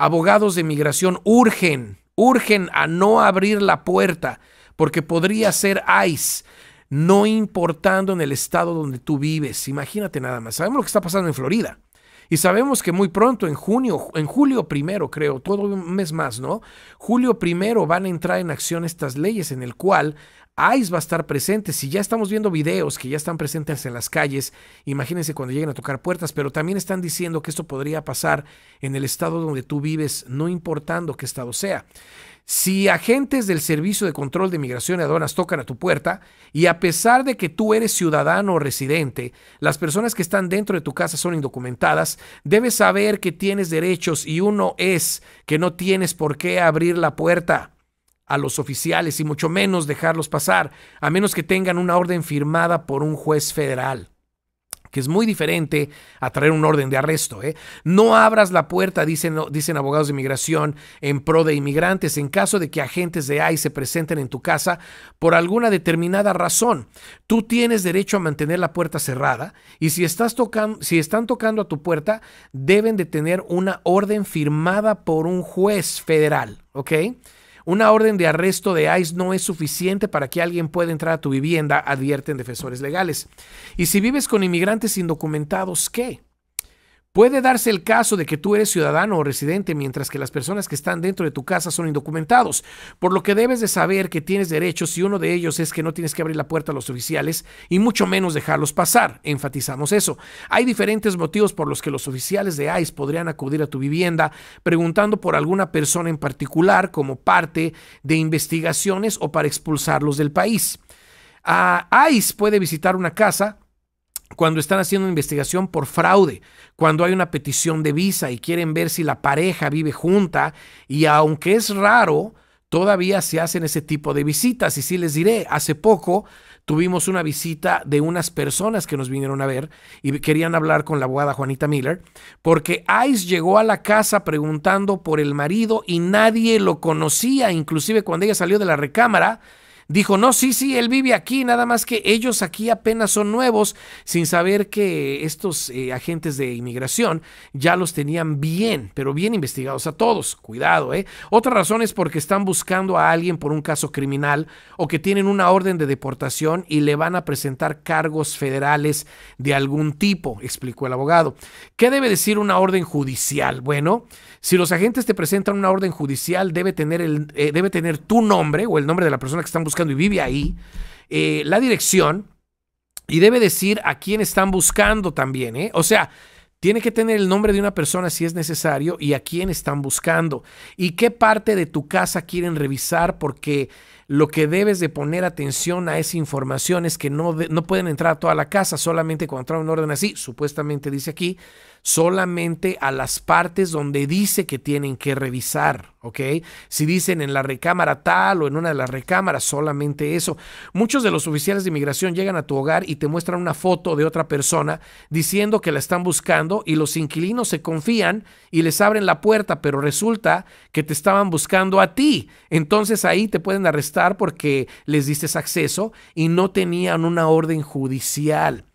Abogados de migración urgen, urgen a no abrir la puerta porque podría ser ICE, no importando en el estado donde tú vives. Imagínate nada más. Sabemos lo que está pasando en Florida. Y sabemos que muy pronto, en junio, en julio primero, creo, todo un mes más, ¿no? Julio primero van a entrar en acción estas leyes en el cual ICE va a estar presente. Si ya estamos viendo videos que ya están presentes en las calles, imagínense cuando lleguen a tocar puertas, pero también están diciendo que esto podría pasar en el estado donde tú vives, no importando qué estado sea. Si agentes del Servicio de Control de inmigración y Aduanas tocan a tu puerta y a pesar de que tú eres ciudadano o residente, las personas que están dentro de tu casa son indocumentadas, debes saber que tienes derechos y uno es que no tienes por qué abrir la puerta a los oficiales y mucho menos dejarlos pasar, a menos que tengan una orden firmada por un juez federal que es muy diferente a traer un orden de arresto. ¿eh? No abras la puerta, dicen, dicen abogados de inmigración, en pro de inmigrantes, en caso de que agentes de ICE se presenten en tu casa por alguna determinada razón. Tú tienes derecho a mantener la puerta cerrada y si, estás tocando, si están tocando a tu puerta, deben de tener una orden firmada por un juez federal. ¿Ok? Una orden de arresto de ICE no es suficiente para que alguien pueda entrar a tu vivienda, advierten defensores legales. Y si vives con inmigrantes indocumentados, ¿qué? Puede darse el caso de que tú eres ciudadano o residente mientras que las personas que están dentro de tu casa son indocumentados, por lo que debes de saber que tienes derechos y uno de ellos es que no tienes que abrir la puerta a los oficiales y mucho menos dejarlos pasar. Enfatizamos eso. Hay diferentes motivos por los que los oficiales de ICE podrían acudir a tu vivienda preguntando por alguna persona en particular como parte de investigaciones o para expulsarlos del país. A ah, ICE puede visitar una casa, cuando están haciendo una investigación por fraude, cuando hay una petición de visa y quieren ver si la pareja vive junta y aunque es raro, todavía se hacen ese tipo de visitas. Y sí les diré, hace poco tuvimos una visita de unas personas que nos vinieron a ver y querían hablar con la abogada Juanita Miller, porque ICE llegó a la casa preguntando por el marido y nadie lo conocía, inclusive cuando ella salió de la recámara dijo, no, sí, sí, él vive aquí, nada más que ellos aquí apenas son nuevos, sin saber que estos eh, agentes de inmigración ya los tenían bien, pero bien investigados a todos, cuidado, ¿eh? Otra razón es porque están buscando a alguien por un caso criminal o que tienen una orden de deportación y le van a presentar cargos federales de algún tipo, explicó el abogado. ¿Qué debe decir una orden judicial? Bueno, si los agentes te presentan una orden judicial, debe tener, el, eh, debe tener tu nombre o el nombre de la persona que están buscando y vive ahí, eh, la dirección y debe decir a quién están buscando también. ¿eh? O sea, tiene que tener el nombre de una persona si es necesario y a quién están buscando y qué parte de tu casa quieren revisar porque lo que debes de poner atención a esa información es que no, no pueden entrar a toda la casa, solamente cuando traen un orden así, supuestamente dice aquí, solamente a las partes donde dice que tienen que revisar, ¿ok? Si dicen en la recámara tal o en una de las recámaras, solamente eso. Muchos de los oficiales de inmigración llegan a tu hogar y te muestran una foto de otra persona diciendo que la están buscando y los inquilinos se confían y les abren la puerta, pero resulta que te estaban buscando a ti. Entonces ahí te pueden arrestar porque les diste acceso y no tenían una orden judicial.